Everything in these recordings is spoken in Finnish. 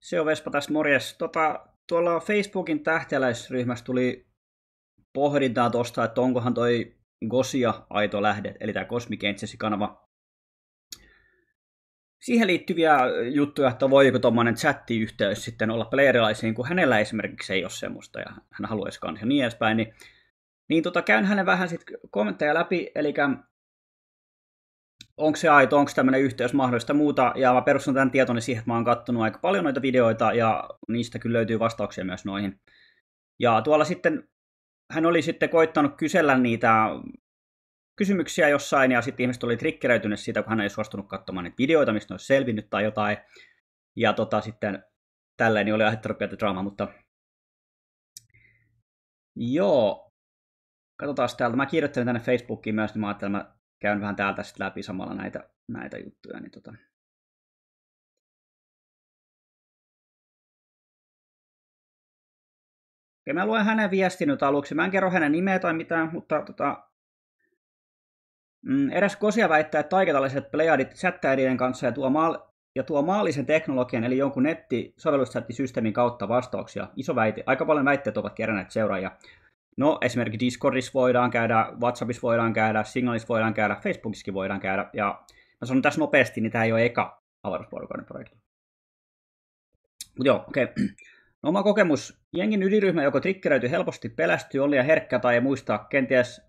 Se on Vespa tässä morjes. Tota, tuolla Facebookin tähtiäläisryhmässä tuli pohdintaa tuosta, että onkohan toi Gosia aito lähde, eli tämä Cosmic Angels-kanava. Siihen liittyviä juttuja, että voiko tuommoinen chattiyhteys sitten olla playerilaisiin, kun hänellä esimerkiksi ei ole semmoista ja hän haluaisi kanssa ja niin edespäin, niin, niin tota, käyn hänen vähän sitten kommentteja läpi, eli onko se aito, onko tämmöinen yhteys mahdollista muuta, ja mä perustan tämän tietoni siihen, että mä oon kattonut aika paljon noita videoita, ja niistä kyllä löytyy vastauksia myös noihin. Ja tuolla sitten, hän oli sitten koittanut kysellä niitä kysymyksiä jossain, ja sitten ihmiset oli trikkeröityneet siitä, kun hän ei suostunut katsomaan niitä videoita, mistä ne olisi selvinnyt tai jotain. Ja tota, sitten tälleen niin oli aiheuttanut pientä draamaa, mutta joo, katsotaan täältä. Mä kirjoittelen tänne Facebookiin myös, niin mä ajattelin, että mä käyn vähän täältä sitten läpi samalla näitä, näitä juttuja. Niin tota. Okei, mä luen hänen viestin nyt aluksi. Mä en kerro hänen nimeä tai mitään, mutta tota, mm, eräs kosia väittää, että taiketalliset playadit chattäidien kanssa ja tuo, maal, ja tuo maallisen teknologian eli jonkun netti sovelluschattisysteemin kautta vastauksia. Iso väite. Aika paljon väitteet ovat keränneet seuraajia. No esimerkiksi Discordissa voidaan käydä, WhatsAppissa voidaan käydä, Signalissa voidaan käydä, Facebookissakin voidaan käydä. Ja mä sanon tässä nopeasti, niin tämä ei ole eka avaruusporukoiden projekti. Mutta joo, okei. Okay. No oma kokemus. Jengin ydinryhmä joko trikkeröity helposti, pelästyy, on liian herkkä tai ei muista kenties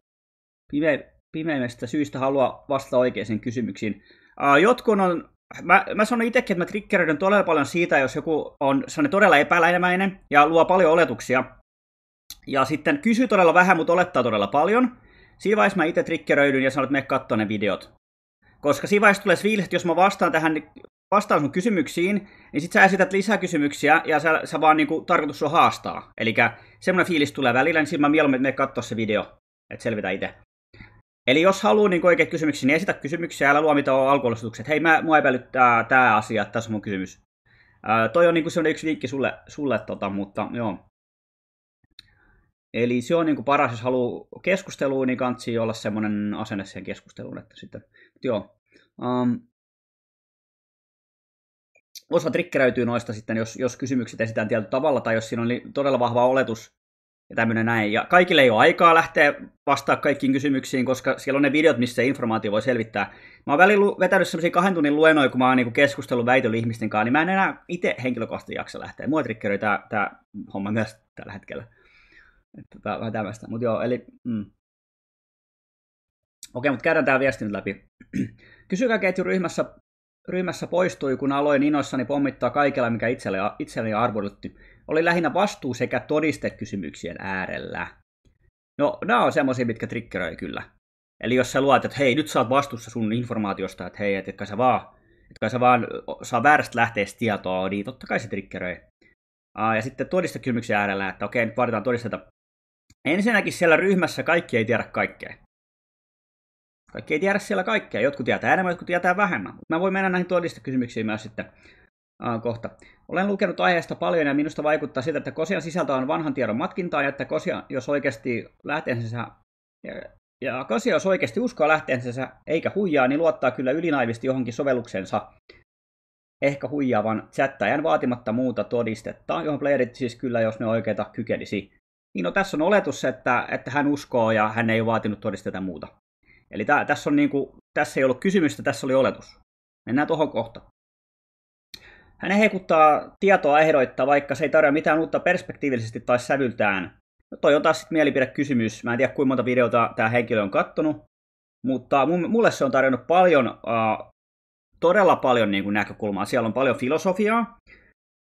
pime- pimeimmistä syistä halua vastata oikeisiin kysymyksiin. Uh, jotkun on Mä, mä sanon itsekin, että mä triggeröidyn todella paljon siitä, jos joku on todella epäilemäinen ja luo paljon oletuksia. Ja sitten kysy todella vähän, mutta olettaa todella paljon. Siinä vaiheessa mä itse trikkeröidyn ja sanon, että me katsoa ne videot. Koska siinä vaiheessa tulee fiilis, että jos mä vastaan tähän vastaan sun kysymyksiin, niin sit sä esität lisäkysymyksiä ja sä, sä vaan niinku, tarkoitus on haastaa. Eli semmoinen fiilis tulee välillä, niin siinä mä mieluummin me katsoa se video, että selvitä itse. Eli jos haluaa niin oikeat kysymyksiä, niin esitä kysymyksiä, älä luo mitään alkuolustuksia. Hei, mä, mua epäilyttää tämä asia, tässä on mun kysymys. Ää, toi on niin kuin yksi vinkki sulle, sulle tota, mutta joo. Eli se on niin kuin paras, jos haluaa keskusteluun, niin kansi olla semmoinen asenne siihen keskusteluun. Että sitten, mutta joo. Um, osa trikkeräytyy noista sitten, jos, jos kysymykset esitään tietyllä tavalla, tai jos siinä on todella vahva oletus ja tämmöinen näin. Ja kaikille ei ole aikaa lähteä vastaa kaikkiin kysymyksiin, koska siellä on ne videot, missä se informaatio voi selvittää. Mä oon välillä vetänyt semmoisia kahden tunnin luennoja, kun mä oon niinku keskustellut väitöllä ihmisten kanssa, niin mä en enää itse henkilökohtaisesti jaksa lähteä. Mua trikkeröi tämä homma myös tällä hetkellä. Että vähän tämmöistä. Mutta joo, eli... Mm. Okei, mutta käydään tämä viesti nyt läpi. Kysykää ketju ryhmässä, ryhmässä poistui, kun aloin innoissani pommittaa kaikella, mikä itselle, itselleni arvoilutti. Oli lähinnä vastuu sekä todistekysymyksien äärellä. No, nämä on semmoisia, mitkä triggeröi kyllä. Eli jos sä luot, että hei, nyt sä oot vastuussa sun informaatiosta, että hei, etkä sä vaan, etkä sä vaan saa väärästä lähteestä tietoa, niin totta kai se triggeröi. Ja sitten todistekysymyksen äärellä, että okei, nyt vaaditaan todisteita Ensinnäkin siellä ryhmässä kaikki ei tiedä kaikkea. Kaikki ei tiedä siellä kaikkea. Jotkut tietää enemmän, jotkut tietää vähemmän. Mutta mä voin mennä näihin todistekysymyksiin myös sitten äh, kohta. Olen lukenut aiheesta paljon ja minusta vaikuttaa siltä, että kosian sisältö on vanhan tiedon matkintaa ja että kosia, jos oikeasti lähteensä ja, ja kosia, jos oikeasti uskoo lähteensä eikä huijaa, niin luottaa kyllä ylinaivisti johonkin sovelluksensa ehkä huijaavan chattajan vaatimatta muuta todistetta, johon playerit siis kyllä, jos ne oikeita kykenisi. Niin no tässä on oletus, että, että hän uskoo ja hän ei ole vaatinut todisteita muuta. Eli tää, tässä, on niin kuin, tässä ei ollut kysymystä, tässä oli oletus. Mennään tuohon kohta. Hän heikuttaa tietoa ehdoittaa, vaikka se ei tarjoa mitään uutta perspektiivisesti tai sävyltään. No toi on taas sitten mielipidekysymys. Mä en tiedä, kuinka monta videota tämä henkilö on kattonut, mutta mulle se on tarjonnut paljon, äh, todella paljon niin kuin näkökulmaa. Siellä on paljon filosofiaa,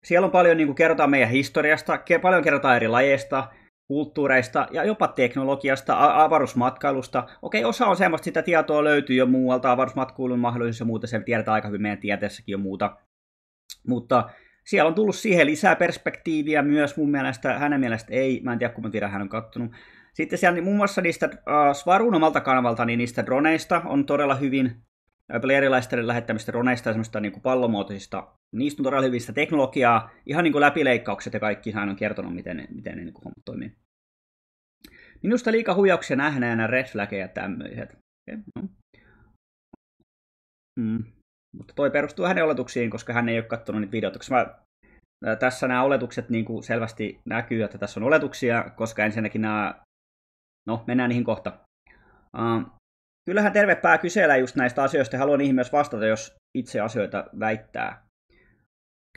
siellä on paljon niin kuin kerrotaan meidän historiasta, paljon kerrotaan eri lajeista, kulttuureista ja jopa teknologiasta, avaruusmatkailusta. Okei, osa on semmoista, sitä tietoa löytyy jo muualta, avaruusmatkailun mahdollisuus ja muuta, sen tiedetään aika hyvin meidän tieteessäkin jo muuta. Mutta siellä on tullut siihen lisää perspektiiviä myös mun mielestä, hänen mielestä ei, mä en tiedä kun mä tiedän, hän on kattonut. Sitten siellä niin muun muassa niistä äh, Svarun omalta kanavalta, niin niistä droneista on todella hyvin Apple erilaisten lähettämistä roneista ja semmoista niin kuin pallomuotoisista, niistä on todella hyvistä teknologiaa, ihan niin kuin läpileikkaukset ja kaikki, hän on kertonut, miten miten ne niin kuin hommat toimii. Minusta liika huijauksia ja red flaggeja tämmöiset. Okay, no. mm. Mutta toi perustuu hänen oletuksiin, koska hän ei ole katsonut niitä videoita. Koska mä tässä nämä oletukset niin kuin selvästi näkyy, että tässä on oletuksia, koska ensinnäkin nämä, no mennään niihin kohta. Uh, kyllähän tervepää kysellä just näistä asioista ja haluan niihin myös vastata, jos itse asioita väittää.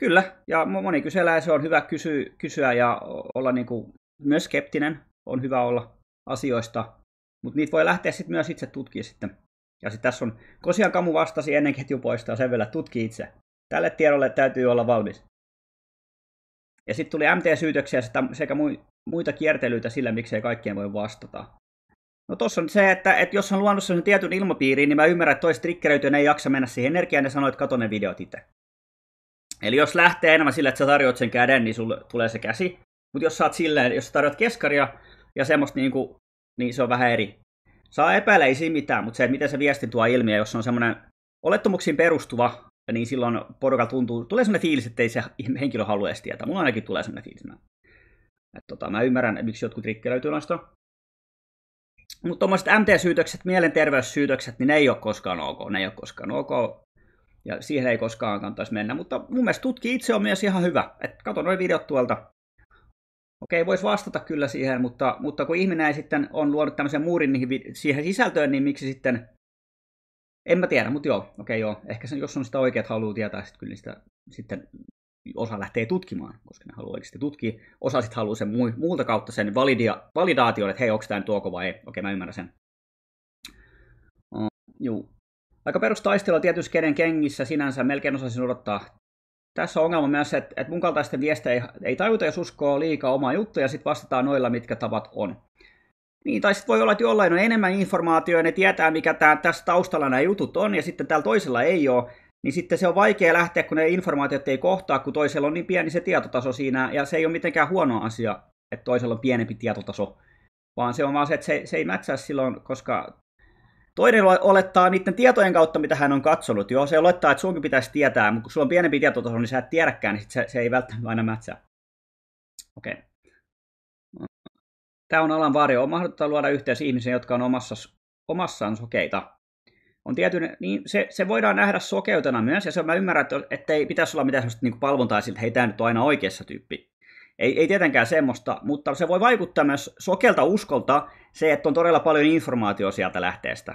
Kyllä, ja moni kysellä ja se on hyvä kysy, kysyä ja olla niin kuin myös skeptinen, on hyvä olla asioista, mutta niitä voi lähteä sitten myös itse tutkia sitten. Ja sitten tässä on, Kosian Kamu vastasi ennen ketju poistaa, sen vielä tutki itse. Tälle tiedolle täytyy olla valmis. Ja sitten tuli MT-syytöksiä sekä muita kiertelyitä sillä, miksei kaikkien voi vastata. No tuossa on se, että, että jos on luonut sen tietyn ilmapiiriin, niin mä ymmärrän, että toiset trikkeröityjen ei jaksa mennä siihen energiaan ja sanoit, että kato ne videot itse. Eli jos lähtee enemmän sillä, että sä tarjoat sen käden, niin sulle tulee se käsi. Mutta jos saat silleen, jos sä tarjoat keskaria ja semmoista, niin, kuin, niin se on vähän eri. Saa epäillä ei siinä mitään, mutta se, että miten se viesti tuo ilmiö, jos on semmoinen olettomuksiin perustuva, niin silloin porukalla tuntuu, tulee semmoinen fiilis, että ei se henkilö halua edes tietää. Mulla ainakin tulee semmoinen fiilis. Että tota, mä ymmärrän, miksi jotkut rikkelöityy noista. Mutta tuommoiset MT-syytökset, mielenterveyssyytökset, niin ne ei ole koskaan ok. Ne ei ole koskaan ok. Ja siihen ei koskaan kannattaisi mennä. Mutta mun mielestä tutki itse on myös ihan hyvä. Et kato noin videot tuolta. Okei, voisi vastata kyllä siihen, mutta, mutta kun ihminen ei sitten on luonut tämmöisen muurin niihin, siihen sisältöön, niin miksi sitten... En mä tiedä, mutta joo, okei joo. Ehkä sen, jos on sitä oikeat haluaa tietää, sitten kyllä sitä sitten osa lähtee tutkimaan, koska ne haluaa oikeasti tutkia. Osa sitten haluaa sen muulta kautta sen validia, validaation, että hei, onko tämä nyt vai ei. Okei, mä ymmärrän sen. Uh, juu. Aika perustaistelua tietysti kenen kengissä sinänsä melkein osaisin odottaa. Tässä on ongelma myös, että, että mun kaltaisten viestejä ei, ei tajuta, jos uskoo liikaa omaa juttuja, ja sitten vastataan noilla, mitkä tavat on. Niin, tai sitten voi olla, että jollain on enemmän informaatiota, ne tietää, mikä tää, tässä taustalla nämä jutut on, ja sitten täällä toisella ei ole niin sitten se on vaikea lähteä, kun ne informaatiot ei kohtaa, kun toisella on niin pieni se tietotaso siinä, ja se ei ole mitenkään huono asia, että toisella on pienempi tietotaso, vaan se on vaan se, että se, se ei mätsää silloin, koska toinen olettaa niiden tietojen kautta, mitä hän on katsonut. Joo, se olettaa, että sunkin pitäisi tietää, mutta kun sulla on pienempi tietotaso, niin sä et tiedäkään, niin sit se, se ei välttämättä aina mätsää. Okei. Okay. Tämä on alan varjo. On mahdollista luoda yhteys ihmisiä, jotka on omassa, omassaan sokeita on tietyn, niin se, se, voidaan nähdä sokeutena myös, ja se mä ymmärrän, että ei pitäisi olla mitään sellaista niin palvontaa siltä, että hei, tämä nyt on aina oikeassa tyyppi. Ei, ei tietenkään semmoista, mutta se voi vaikuttaa myös sokelta uskolta se, että on todella paljon informaatiota sieltä lähteestä.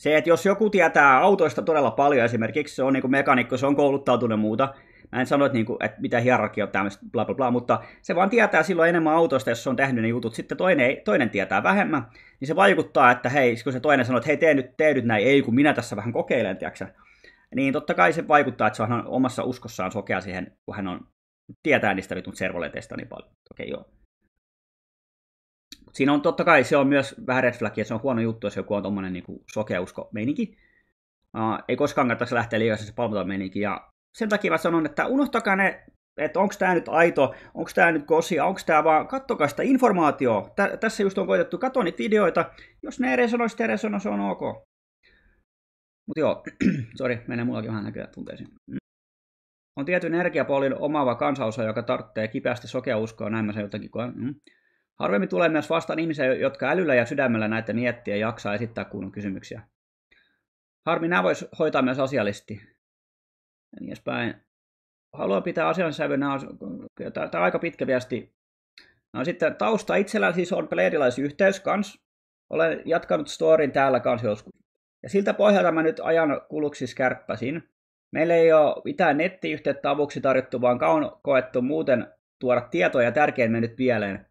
Se, että jos joku tietää autoista todella paljon esimerkiksi, se on niin kuin mekanikko, se on kouluttautunut ja muuta, Mä en sano, että, niinku, että mitä hierarkia on tämmöistä, bla bla bla, mutta se vaan tietää silloin enemmän autoista, jos se on tehnyt ne jutut. Sitten toinen, toinen tietää vähemmän, niin se vaikuttaa, että hei, kun se toinen sanoo, että hei, tee nyt, tee nyt näin, ei kun minä tässä vähän kokeilen, tiiäksä. Niin totta kai se vaikuttaa, että se on omassa uskossaan sokea siihen, kun hän on tietää niistä vitun servoleteista niin paljon. Okei, okay, joo. Siinä on totta kai, se on myös vähän red flag, että se on huono juttu, jos joku on tuommoinen niin sokeusko meininki. Uh, ei koskaan kannattaisi lähteä liikaa se palvelutoimeininki. Ja sen takia mä sanon, että unohtakaa ne, että onko tämä nyt aito, onko tämä nyt kosia, onko tämä vaan, kattokaa sitä informaatiota. Tä, tässä just on koitettu katso niitä videoita, jos ne ei resonoi, sitten resonoi, se on ok. Mutta joo, sori, menee mullakin vähän näköjään tunteisiin. Mm. On tietyn energiapolin omaava kansanosa, joka tarvitsee kipeästi uskoa näin mä sen jotenkin koen. Mm. Harvemmin tulee myös vastaan ihmisiä, jotka älyllä ja sydämellä näitä miettiä ja jaksaa esittää kunnon kysymyksiä. Harmi nämä voisi hoitaa myös asiallisesti ja niin edespäin. Haluan pitää asian sävynä, tämä on aika pitkä viesti. No, sitten tausta itsellä siis on yhteys kans. Olen jatkanut storin täällä kans joskus. Ja siltä pohjalta mä nyt ajan kuluksi skärppäsin. Meillä ei ole mitään nettiyhteyttä avuksi tarjottu, vaan on koettu muuten tuoda tietoja tärkein mennyt pieleen.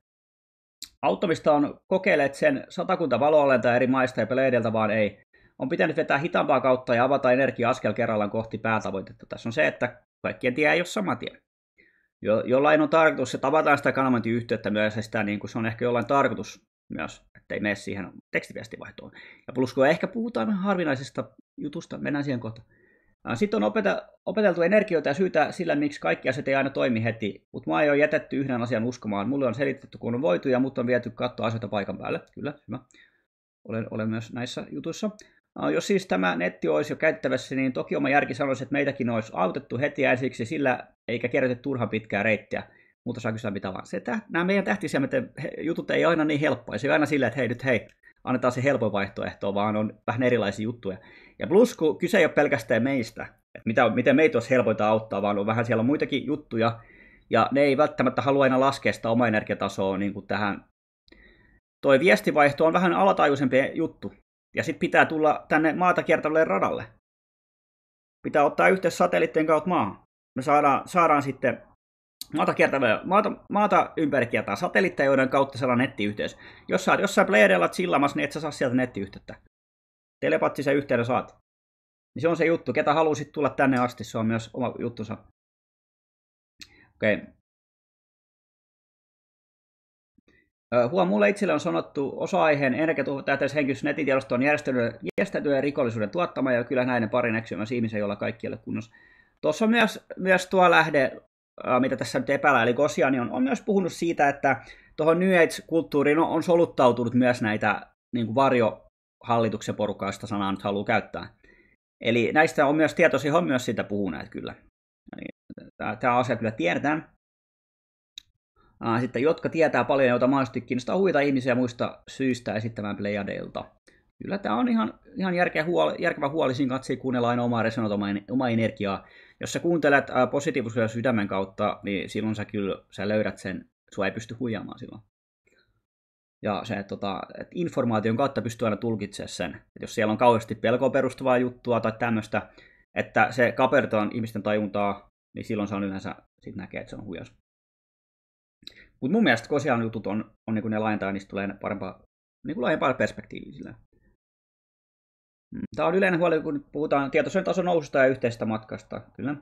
Auttamista on kokeilet sen satakunta valoalenta eri maista ja peleideltä vaan ei on pitänyt vetää hitaampaa kautta ja avata energia-askel kerrallaan kohti päätavoitetta. Tässä on se, että kaikkien tie ei ole sama tie. Jo, jollain on tarkoitus, että avataan sitä kanavointiyhteyttä myös, ja sitä niin kuin se on ehkä jollain tarkoitus myös, ettei mene siihen tekstiviestivaihtoon. Ja plus kun ehkä puhutaan harvinaisesta jutusta, mennään siihen kohta. Sitten on opeta, opeteltu energioita ja syytä sillä, miksi kaikki asiat ei aina toimi heti, mutta mä ei ole jätetty yhden asian uskomaan. Mulle on selitetty, kun on voitu ja mut on viety katsoa asioita paikan päälle. Kyllä, hyvä. Olen, olen myös näissä jutuissa. No, jos siis tämä netti olisi jo käyttävässä, niin toki oma järki sanoisi, että meitäkin olisi autettu heti ensiksi sillä, eikä kerrota turhan pitkää reittiä. Mutta saa kysyä mitä vaan. Se, että nämä meidän tähtisiämeten jutut ei ole aina niin helppoa. Se on aina sillä, että hei nyt hei, annetaan se helpoin vaihtoehto, vaan on vähän erilaisia juttuja. Ja plus, kun kyse ei ole pelkästään meistä, että mitä, miten meitä olisi helpointa auttaa, vaan on vähän siellä on muitakin juttuja, ja ne ei välttämättä halua aina laskea sitä omaa energiatasoa niin kuin tähän. Toi viestivaihto on vähän alatajuisempi juttu, ja sitten pitää tulla tänne maata kiertävälle radalle. Pitää ottaa yhteys satelliittien kautta maahan. Me saadaan, saadaan sitten maata, kiertävä, maata, maata ympäri kiertää satelliitteja, joiden kautta saadaan nettiyhteys. Jos sä oot jossain playerilla chillamassa, niin et sä saa sieltä nettiyhteyttä. Telepatsi sä yhteyden saat. Niin se on se juttu. Ketä haluaisit tulla tänne asti, se on myös oma juttunsa. Okei. Okay. Huom, mulle itselle on sanottu osa-aiheen tiedosto on järjestäytyä ja rikollisuuden tuottama, ja kyllä näiden parin eksymässä ihmisen, jolla kaikki ei ole kunnossa. Tuossa on myös, myös tuo lähde, mitä tässä nyt epäillä, eli Gosiani niin on, on myös puhunut siitä, että tuohon New Age-kulttuuriin on, on soluttautunut myös näitä niin kuin varjohallituksen porukkaa, sanaa nyt haluaa käyttää. Eli näistä on myös tietoisia, on myös sitä puhuneet kyllä. Tämä asia kyllä tiedetään sitten jotka tietää paljon, joita mahdollisesti kiinnostaa huita ihmisiä muista syistä esittämään playadeilta. Kyllä tämä on ihan, ihan järkeä huoli, järkevä huoli, siinä katsii kuunnella aina omaa resonoita, omaa, omaa energiaa. Jos sä kuuntelet ää, positiivisuuden sydämen kautta, niin silloin sä kyllä sä löydät sen, sua ei pysty huijaamaan silloin. Ja se, että, tota, että informaation kautta pystyy aina tulkitsemaan sen. Että jos siellä on kauheasti pelkoa perustuvaa juttua tai tämmöistä, että se kapertaan ihmisten tajuntaa, niin silloin se on yleensä, sit näkee, että se on huijaus. Mutta mun mielestä Kosian jutut on, on niinku niin kuin ne laajentaa, niistä tulee parempaa, niin laajempaa perspektiiviä sillä. Mm, Tämä on yleinen huoli, kun puhutaan tietoisuuden tason noususta ja yhteisestä matkasta, kyllä.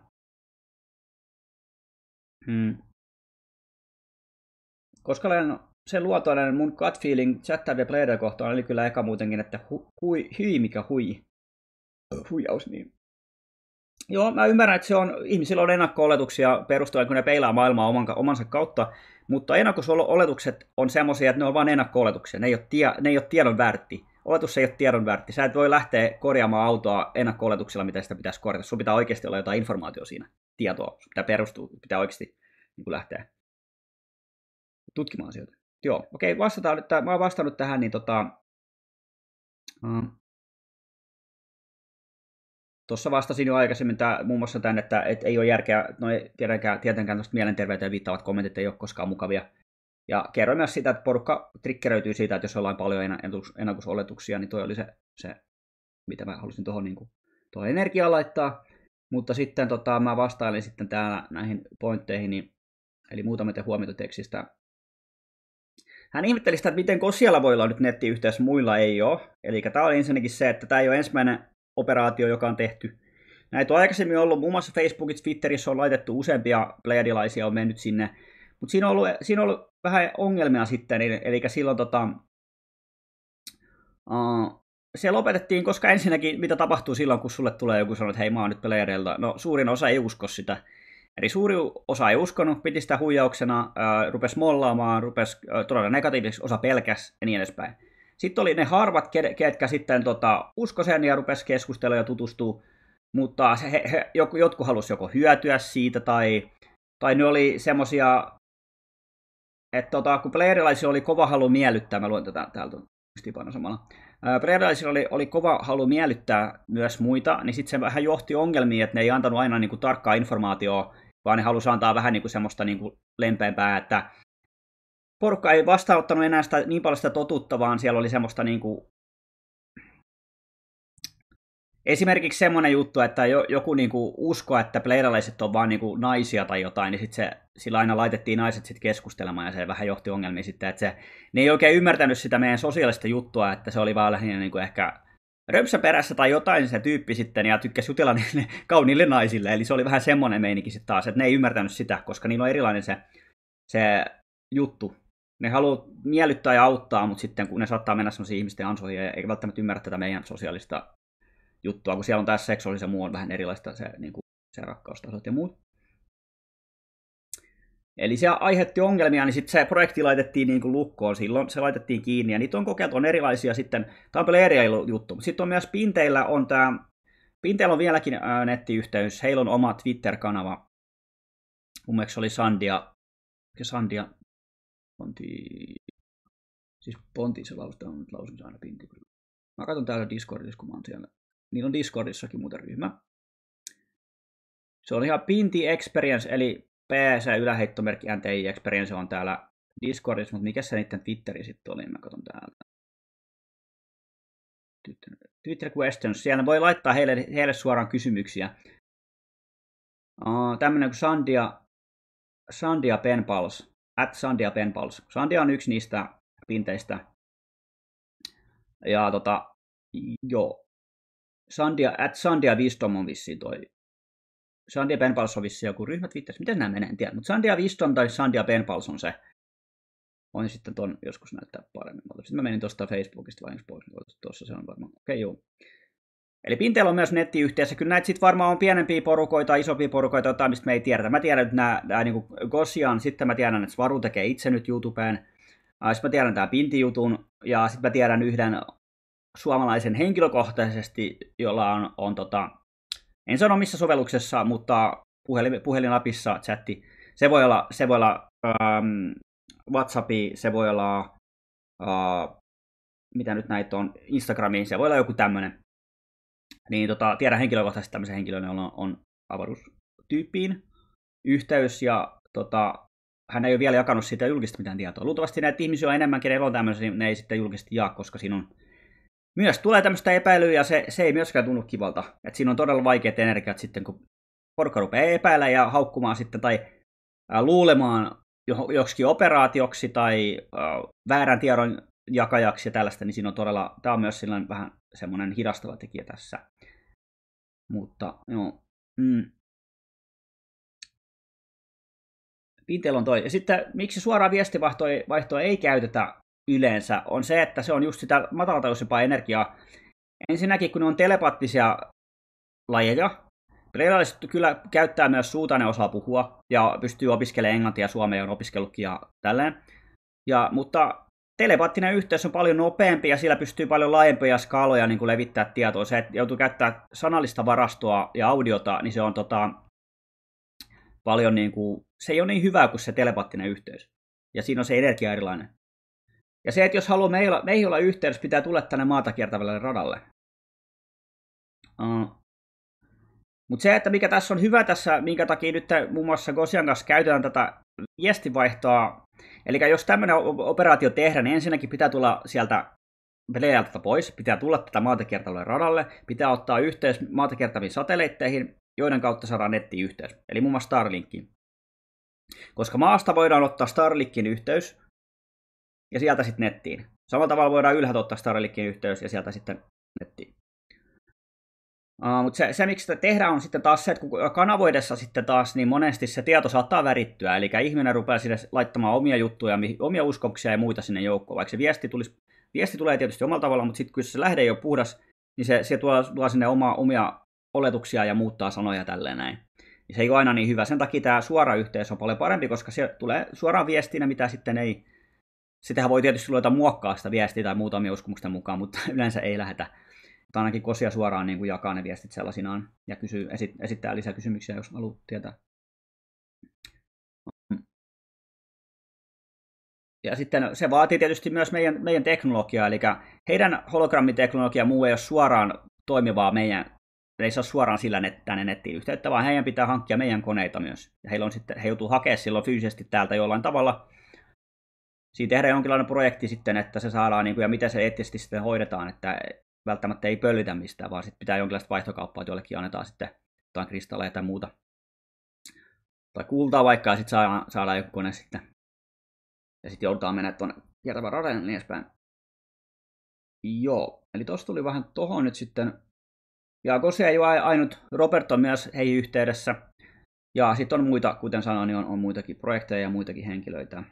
Hmm. Koska olen sen luotoinen mun gut feeling chattaavia playeria kohtaan oli kyllä eka muutenkin, että hu, hui, hyi mikä hui. Huijaus, niin Joo, mä ymmärrän, että se on, ihmisillä on ennakko-oletuksia perustuen, kun ne peilaa maailmaa oman, omansa kautta, mutta ennakko-oletukset on semmoisia, että ne on vain ennakko-oletuksia, ne ei ole, tie, ne ei ole tiedon värtti. Oletus ei ole tiedon värtti. Sä et voi lähteä korjaamaan autoa ennakko-oletuksella, mitä sitä pitäisi korjata. Sun pitää oikeasti olla jotain informaatiota siinä, tietoa. Sun pitää perustua, pitää oikeasti niin lähteä tutkimaan asioita. Joo, okei, vastataan nyt, mä oon vastannut tähän, niin tota, Tuossa vastasin jo aikaisemmin tää, muun muassa tämän, että et ei ole järkeä, no ei tietenkään, tietenkään mielenterveyteen viittaavat kommentit ei ole koskaan mukavia. Ja kerroin myös sitä, että porukka trikkeröityy siitä, että jos ollaan paljon ennakusoletuksia, niin toi oli se, se mitä mä halusin tuohon niin niinku, energiaa laittaa. Mutta sitten tota, mä vastailin sitten täällä näihin pointteihin, niin, eli muutamia huomioita tekstistä. Hän ihmetteli sitä, että miten Kosialla voi olla nyt nettiyhteys, muilla ei ole. Eli tämä oli ensinnäkin se, että tämä ei ole ensimmäinen operaatio, joka on tehty. Näitä on aikaisemmin ollut, muun muassa Facebookissa, Twitterissä on laitettu useampia pleiadilaisia on mennyt sinne, mutta siinä ollut, siinä on ollut vähän ongelmia sitten, eli, eli silloin tota, uh, se lopetettiin, koska ensinnäkin mitä tapahtuu silloin, kun sulle tulee joku sanoo, että hei mä oon nyt playerilta, no suurin osa ei usko sitä. Eli suuri osa ei uskonut, piti sitä huijauksena, uh, rupesi mollaamaan, rupesi uh, todella negatiiviseksi, osa pelkäs ja niin edespäin. Sitten oli ne harvat, ketkä sitten tota, usko sen ja rupes keskustella ja tutustuu, mutta he, he, jotkut halusivat joko hyötyä siitä tai, tai ne oli semmoisia, että tota, kun playerilaisilla oli kova halu miellyttää, mä luen tätä täältä muistiinpano samalla, Predalaisilla oli, oli kova halu miellyttää myös muita, niin sitten se vähän johti ongelmiin, että ne ei antanut aina niin kuin, tarkkaa informaatiota, vaan ne halusi antaa vähän niin kuin, semmoista niin kuin, lempeämpää, että porukka ei vastaanottanut enää sitä, niin paljon sitä totuutta, vaan siellä oli semmoista niin kuin, Esimerkiksi semmoinen juttu, että joku niinku usko, että pleiralaiset on vaan kuin niinku naisia tai jotain, niin sitten se, sillä aina laitettiin naiset sit keskustelemaan ja se vähän johti ongelmia sitten, että se, ne ei oikein ymmärtänyt sitä meidän sosiaalista juttua, että se oli vaan lähinnä kuin niinku ehkä röpsä perässä tai jotain se tyyppi sitten ja tykkäsi jutella niille kauniille naisille, eli se oli vähän semmoinen meininki sitten taas, että ne ei ymmärtänyt sitä, koska niillä on erilainen se, se juttu ne haluaa miellyttää ja auttaa, mutta sitten kun ne saattaa mennä semmoisiin ihmisten ansoihin, eikä välttämättä ymmärrä tätä meidän sosiaalista juttua, kun siellä on tässä seksuaalisen muun vähän erilaista se, niin kuin, se rakkaustasot ja muut. Eli se aiheutti ongelmia, niin sitten se projekti laitettiin niin kuin lukkoon silloin, se laitettiin kiinni, ja niitä on kokeiltu, on erilaisia sitten, tämä on paljon eri juttu, mutta sitten on myös Pinteillä on tämä, Pinteillä on vieläkin ää, nettiyhteys, heillä on oma Twitter-kanava, mun mielestä se oli Sandia, Sandia Ponti, siis Ponti se lausutaan, mutta lausun aina Pinti kyllä. Mä katson täällä Discordissa, kun mä oon siellä. Niillä on Discordissakin muuten ryhmä. Se on ihan Pinti Experience, eli PS yläheittomerkki NTI Experience on täällä Discordissa, mutta mikä se niiden Twitteri sitten oli, mä katson täältä. Twitter questions. Siellä voi laittaa heille, heille suoraan kysymyksiä. Uh, tämmönen kuin Sandia, Sandia Penpals at Sandia Penpals. Sandia on yksi niistä pinteistä. Ja tota, joo. Sandia, at Sandia Wisdom on vissi toi. Sandia Penpals on vissi joku ryhmä Twitterissä. Miten nämä menee, en tiedä. Mutta Sandia Wisdom tai Sandia Penpals on se. Voin sitten ton joskus näyttää paremmin. Sitten mä menin tuosta Facebookista vain pois. Niin Tuossa se on varmaan. Okei, okay, joo. Eli Pinteellä on myös nettiyhteisö. Kyllä näitä sitten varmaan on pienempiä porukoita, isompia porukoita, jotain mistä me ei tiedetä. Mä tiedän nyt nämä, nämä niin kuin Gosian, sitten mä tiedän, että Svaru tekee itse nyt YouTubeen. Sitten mä tiedän tämä Pinti-jutun, ja sitten mä tiedän yhden suomalaisen henkilökohtaisesti, jolla on, on tota, en sano missä sovelluksessa, mutta puhelin, puhelinapissa chatti. Se voi olla, se voi olla ähm, WhatsAppi, se voi olla, äh, mitä nyt näitä on, Instagramiin, se voi olla joku tämmöinen niin tota, tiedän henkilökohtaisesti tämmöisen henkilön, jolla on, on avaruustyyppiin yhteys, ja tota, hän ei ole vielä jakanut siitä julkista mitään tietoa. Luultavasti näitä ihmisiä on enemmän, kenellä on tämmöisiä, ne ei sitten julkisesti jaa, koska siinä on myös tulee tämmöistä epäilyä, ja se, se ei myöskään tunnu kivalta. Et siinä on todella vaikeat energiat sitten, kun porukka rupeaa epäillä ja haukkumaan sitten, tai ää, luulemaan joksikin operaatioksi tai väärän tiedon jakajaksi ja tällaista, niin siinä on todella, tämä on myös sellainen vähän semmoinen hidastava tekijä tässä. Mutta joo. Mm. Intel on toi. Ja sitten miksi suoraa viestivaihtoa ei käytetä yleensä, on se, että se on just sitä matalatajuisempaa energiaa. Ensinnäkin, kun ne on telepaattisia lajeja, Pleilalliset kyllä käyttää myös suuta, ne osaa puhua ja pystyy opiskelemaan englantia, suomea on opiskellutkin ja tälleen. Ja, mutta telepaattinen yhteys on paljon nopeampi ja sillä pystyy paljon laajempia skaaloja niin kuin levittää tietoa. Se, että joutuu käyttämään sanallista varastoa ja audiota, niin se on tota, paljon niin kuin, se ei ole niin hyvä kuin se telepaattinen yhteys. Ja siinä on se energia erilainen. Ja se, että jos haluaa meillä, meihin olla yhteydessä, pitää tulla tänne maata kiertävälle radalle. Uh. Mutta se, että mikä tässä on hyvä tässä, minkä takia nyt muun muassa Gosian kanssa käytetään tätä viestinvaihtoa Eli jos tämmöinen operaatio tehdään, niin ensinnäkin pitää tulla sieltä pelaajalta pois, pitää tulla tätä maatekiertailujen radalle, pitää ottaa yhteys maatekiertäviin satelliitteihin, joiden kautta saadaan netti yhteys, eli muun muassa Starlinkin. Koska maasta voidaan ottaa Starlinkin yhteys ja sieltä sitten nettiin. Samalla tavalla voidaan ylhäältä ottaa Starlinkin yhteys ja sieltä sitten nettiin. Uh, mutta se, se, miksi sitä tehdään, on sitten taas se, että kun kanavoidessa sitten taas, niin monesti se tieto saattaa värittyä. Eli ihminen rupeaa sinne laittamaan omia juttuja, omia uskomuksia ja muita sinne joukkoon. Vaikka se viesti, tulisi, viesti tulee tietysti omalla tavalla, mutta sitten kun se lähde ei ole puhdas, niin se, se tuo, tuo sinne omaa, omia oletuksia ja muuttaa sanoja tälleen näin. Ja se ei ole aina niin hyvä. Sen takia tämä suora yhteys on paljon parempi, koska se tulee suoraan viestinä, mitä sitten ei... Sitähän voi tietysti luota muokkaa sitä viestiä tai muutamia uskomusten mukaan, mutta yleensä ei lähetä tai ainakin Kosia suoraan niin kuin jakaa ne viestit sellaisinaan ja kysyy, esit, esittää lisää kysymyksiä, jos haluat tietää. Ja sitten se vaatii tietysti myös meidän, meidän teknologiaa, eli heidän hologrammiteknologia muu ei ole suoraan toimivaa meidän, ei saa suoraan sillä net, tänne nettiin yhteyttä, vaan heidän pitää hankkia meidän koneita myös. Ja heillä on sitten, he joutuu hakemaan silloin fyysisesti täältä jollain tavalla. Siinä tehdään jonkinlainen projekti sitten, että se saadaan, niin kuin, ja miten se eettisesti sitten hoidetaan, että välttämättä ei pöllitä mistään, vaan sitten pitää jonkinlaista vaihtokauppaa, että jollekin annetaan sitten jotain kristalleja tai muuta. Tai kultaa vaikka, ja sitten saadaan, saadaan joku kone sitten. Ja sitten joudutaan mennä tuonne kiertävän radan niin edespäin. Joo, eli tuossa tuli vähän tohon nyt sitten. Ja Kose ei ole ainut, Robert on myös hei yhteydessä. Ja sitten on muita, kuten sanoin, niin on, on muitakin projekteja ja muitakin henkilöitä.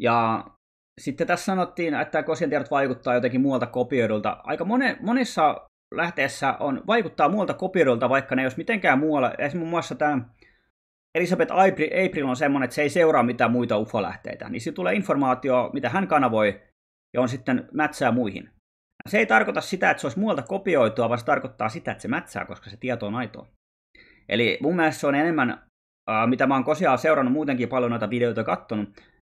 Ja sitten tässä sanottiin, että kosientiedot vaikuttaa jotenkin muualta kopioidulta. Aika mone, monessa lähteessä on, vaikuttaa muualta kopioidulta, vaikka ne ei olisi mitenkään muualla. Esimerkiksi muun muassa tämä Elisabeth April on semmoinen, että se ei seuraa mitään muita UFO-lähteitä. Niin siitä tulee informaatio, mitä hän kanavoi, ja on sitten mätsää muihin. Se ei tarkoita sitä, että se olisi muualta kopioitua, vaan se tarkoittaa sitä, että se mätsää, koska se tieto on aitoa. Eli mun mielestä se on enemmän, mitä mä oon kosiaan seurannut muutenkin paljon noita videoita kattonut,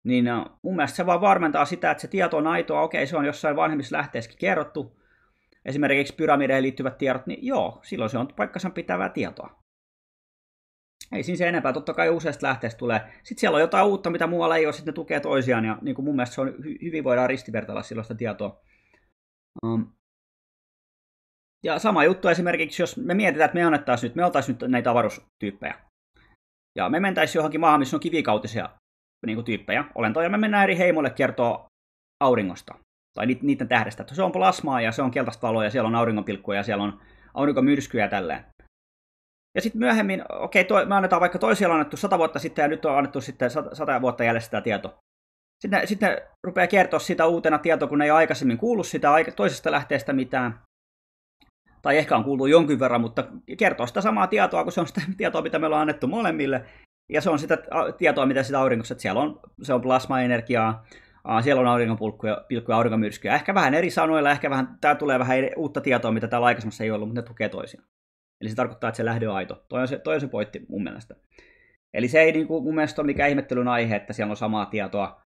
niin äh, mun mielestä se vaan varmentaa sitä, että se tieto on aitoa, okei se on jossain vanhemmissa lähteissäkin kerrottu, esimerkiksi pyramideihin liittyvät tiedot, niin joo, silloin se on paikkansa pitävää tietoa. Ei siinä se enempää, totta kai useasta lähteestä tulee. Sitten siellä on jotain uutta, mitä muualla ei ole, sitten ne tukee toisiaan, ja niin kuin mun mielestä se on, hyvin voidaan ristivertailla silloista tietoa. Um, ja sama juttu esimerkiksi, jos me mietitään, että me annettaisiin nyt, me oltaisiin nyt näitä avaruustyyppejä. Ja me mentäisiin johonkin maahan, missä on kivikautisia niin kuin tyyppejä, olentoja. Me mennään eri heimoille kertoa auringosta tai niiden tähdestä. Että se on plasmaa ja se on keltaista valoa ja siellä on auringonpilkkuja ja siellä on aurinkomyrskyjä ja tälleen. Ja sitten myöhemmin, okei, okay, me annetaan vaikka toisella annettu sata vuotta sitten ja nyt on annettu sitten sata vuotta jäljellä sitä tieto. Sitten, sitten ne rupeaa kertoa sitä uutena tietoa, kun ne ei ole aikaisemmin kuullut sitä toisesta lähteestä mitään. Tai ehkä on kuullut jonkin verran, mutta kertoo sitä samaa tietoa, kun se on sitä tietoa, mitä me ollaan annettu molemmille. Ja se on sitä tietoa, mitä sitä aurinkossa, että siellä on, se on plasmaenergiaa, siellä on aurinkopulkkuja, pilkkuja, aurinkomyrskyjä. Ehkä vähän eri sanoilla, ehkä vähän, tämä tulee vähän eri, uutta tietoa, mitä täällä aikaisemmassa ei ollut, mutta ne tukee toisiaan. Eli se tarkoittaa, että se lähde on aito. Toi on se, toi on se pointti mun mielestä. Eli se ei niin kuin, mun mielestä ole mikään ihmettelyn aihe, että siellä on samaa tietoa.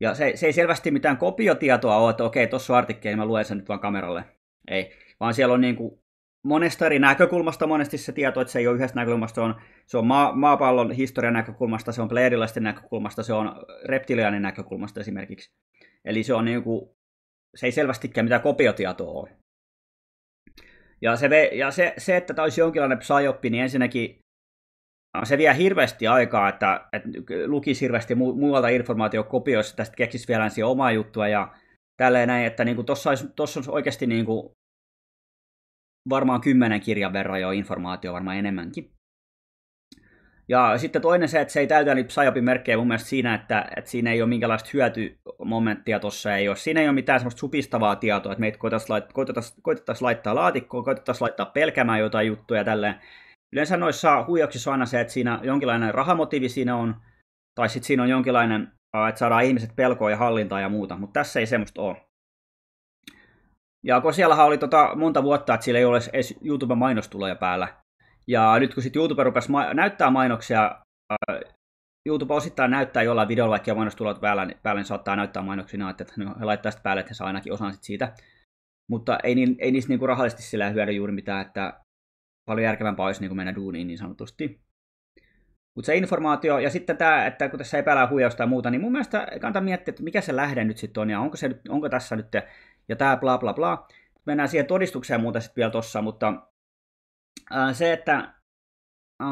Ja se, se ei selvästi mitään kopiotietoa ole, että okei, tuossa on artikkeli, mä luen sen nyt vaan kameralle. Ei, vaan siellä on niin kuin, monesta eri näkökulmasta. Monesti se tieto, että se ei ole yhdestä näkökulmasta, se on, se on maa, maapallon historian näkökulmasta, se on pleiadilaisten näkökulmasta, se on reptilianin näkökulmasta esimerkiksi. Eli se on niin kuin, se ei selvästikään mitään kopiotietoa ole. Ja se, ja se, se että tämä olisi jonkinlainen psyoppi, niin ensinnäkin se vie hirveästi aikaa, että, että lukisi hirveästi mu- muualta informaatiokopioissa, tästä keksisi vielä ensin omaa juttua ja tälleen näin, että niin tuossa olisi, olisi oikeasti niin kuin varmaan kymmenen kirjan verran jo informaatio, varmaan enemmänkin. Ja sitten toinen se, että se ei täytä niitä Psyopin merkkejä mun mielestä siinä, että, että siinä ei ole minkäänlaista hyötymomenttia tuossa ei ole. Siinä ei ole mitään semmoista supistavaa tietoa, että meitä koitettaisiin laittaa, koitettaisiin laittaa laatikkoon, koitettaisiin laittaa pelkämään jotain juttuja tälleen. Yleensä noissa huijauksissa on aina se, että siinä jonkinlainen rahamotiivi siinä on, tai sitten siinä on jonkinlainen, että saadaan ihmiset pelkoa ja hallintaa ja muuta, mutta tässä ei semmoista ole. Ja kun siellähän oli tota monta vuotta, että siellä ei ole edes YouTuben mainostuloja päällä. Ja nyt kun sitten YouTube rupesi ma- näyttää mainoksia, äh, YouTube osittain näyttää jollain videolla, vaikka mainostulot päällä, niin- päälle niin saattaa näyttää mainoksina, että no, he laittaa sitä päälle, että he saa ainakin osan sit siitä. Mutta ei, niin, ei niistä niinku rahallisesti sillä hyödy juuri mitään, että paljon järkevämpää olisi niinku mennä duuniin niin sanotusti. Mutta se informaatio ja sitten tämä, että kun tässä epäillään huijausta ja muuta, niin mun mielestä kannattaa miettiä, että mikä se lähde nyt sitten on ja onko, se, onko tässä nyt ja tämä bla bla bla. Mennään siihen todistukseen muuta sitten vielä tuossa, mutta ää, se, että ää,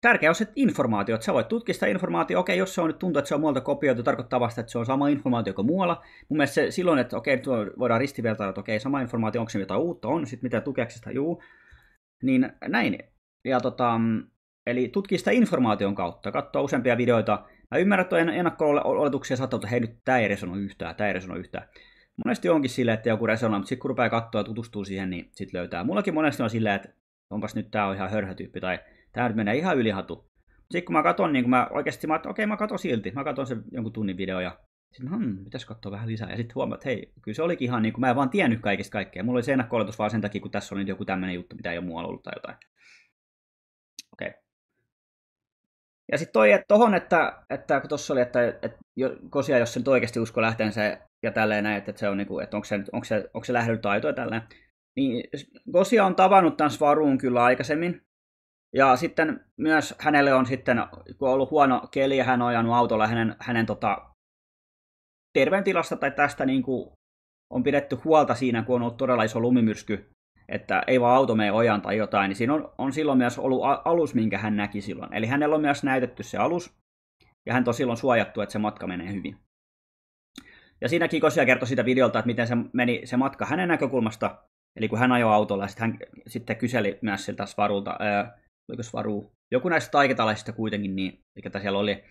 tärkeä on se informaatio, että sä voit tutkia sitä informaatiota, okei, jos se on nyt tuntuu, että se on muualta kopioitu, tarkoittaa vasta, että se on sama informaatio kuin muualla. Mun mielestä se, silloin, että okei, nyt voidaan ristivertailla, että okei, sama informaatio, onko se jotain uutta, on, sitten mitä tukeeksi juu. Niin näin. Ja tota, eli tutkii sitä informaation kautta, katsoa useampia videoita. Mä ymmärrän, että ennakko-oletuksia saattaa, että hei nyt tämä ei resonoi yhtään, tämä ei resonoi yhtään monesti onkin sillä, että joku resonoi, mutta sitten kun rupeaa katsoa ja tutustuu siihen, niin sitten löytää. Mullakin monesti on sillä, että onpas nyt tämä on ihan hörhötyyppi tai tämä nyt menee ihan ylihatu. Sitten kun mä katson, niin kun mä oikeasti, mä, että okei, mä katon silti. Mä katson sen jonkun tunnin video ja sitten hmm, pitäis katsoa vähän lisää. Ja sitten huomaat, että hei, kyllä se olikin ihan niin kuin mä en vaan tiennyt kaikista kaikkea. Mulla oli se ennakko vaan sen takia, kun tässä oli nyt joku tämmöinen juttu, mitä ei ole muualla ollut tai jotain. Okei. Okay. Ja sitten toi, että tohon, että, että kun tuossa oli, että, että kosia, jos se nyt oikeasti usko lähteensä ja tälleen näin, että se on niin kuin, että onko se, onko se, onko se lähdellä taitoa tälleen. Niin Kosia on tavannut tämän Svaruun kyllä aikaisemmin. Ja sitten myös hänelle on sitten, kun on ollut huono keli ja hän on ajanut autolla hänen, hänen tota, terveentilasta tai tästä niin kuin on pidetty huolta siinä, kun on ollut todella iso lumimyrsky, että ei vaan auto mene ojan tai jotain, niin siinä on, on silloin myös ollut alus, minkä hän näki silloin. Eli hänellä on myös näytetty se alus, ja hän on silloin suojattu, että se matka menee hyvin. Ja siinä Kikosia kertoi siitä videolta, että miten se meni se matka hänen näkökulmasta, eli kun hän ajoi autolla, ja sitten hän sitten kyseli myös siltä Svarulta, ää, oliko Svaru, joku näistä taiketalaisista kuitenkin, niin, mikä siellä oli,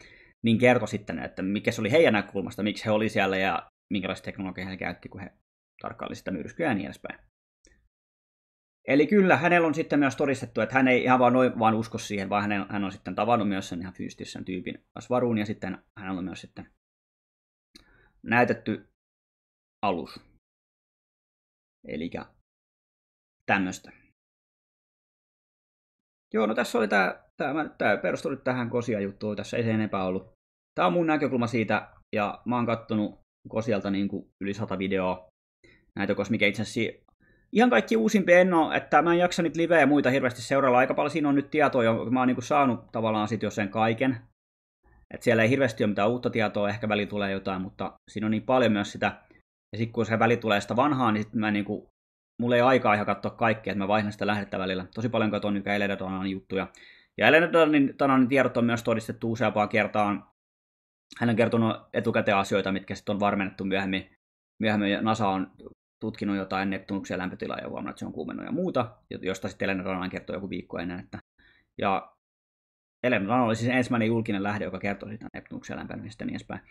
niin kertoi sitten, että mikä se oli heidän näkökulmasta, miksi he oli siellä ja minkälaista teknologiaa he käytti, kun he tarkkaili sitä myrskyä ja niin edespäin. Eli kyllä, hänellä on sitten myös todistettu, että hän ei ihan vaan noin vaan usko siihen, vaan hänen, hän on sitten tavannut myös sen ihan fyysisesti tyypin asvaruun, ja sitten hänellä on myös sitten näytetty alus. Eli tämmöistä. Joo, no tässä oli tämä, tämä, tämä perustunut tähän kosia juttuun, tässä ei se enempää ollut. Tämä on mun näkökulma siitä, ja mä oon kattonut kosialta niin kuin yli sata videoa. Näitä kosmike itse asiassa ihan kaikki uusimpi en ole, että mä en jaksa nyt liveä ja muita hirveästi seuralla. Aika paljon siinä on nyt tietoa, jonka mä oon niin saanut tavallaan sit jo sen kaiken. Et siellä ei hirveästi ole mitään uutta tietoa, ehkä väli tulee jotain, mutta siinä on niin paljon myös sitä. Ja sitten kun se väli tulee sitä vanhaa, niin sitten mä niin kuin, mulla ei aikaa ihan katsoa kaikkea, että mä vaihdan sitä lähdettä välillä. Tosi paljon katon nyt Elenetonan juttuja. Ja niin tiedot on myös todistettu useampaan kertaan. Hän on kertonut etukäteen asioita, mitkä sitten on varmennettu myöhemmin. Myöhemmin NASA on tutkinut jotain Neptunuksen lämpötilaa ja huomannut, että se on kuumennut ja muuta, josta sitten Elena Ranan kertoi joku viikko ennen. Että... Ja Elena Ranan oli siis ensimmäinen julkinen lähde, joka kertoi siitä Neptunuksen lämpötilasta ja niin edespäin.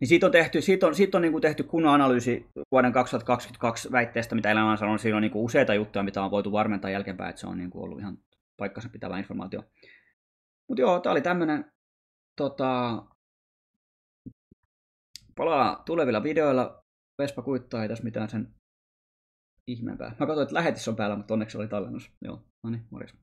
Niin siitä on tehty, siitä on, siitä on niin kuin tehty kunnon analyysi vuoden 2022 väitteestä, mitä Elena on Siinä on niin kuin useita juttuja, mitä on voitu varmentaa jälkeenpäin, että se on niin kuin ollut ihan paikkansa pitävä informaatio. Mutta joo, tämä oli tämmöinen. Tota, palaa tulevilla videoilla Vespa kuittaa, ei tässä mitään sen ihmeempää. Mä katsoin, että lähetys on päällä, mutta onneksi oli tallennus. Joo, no niin, morjens.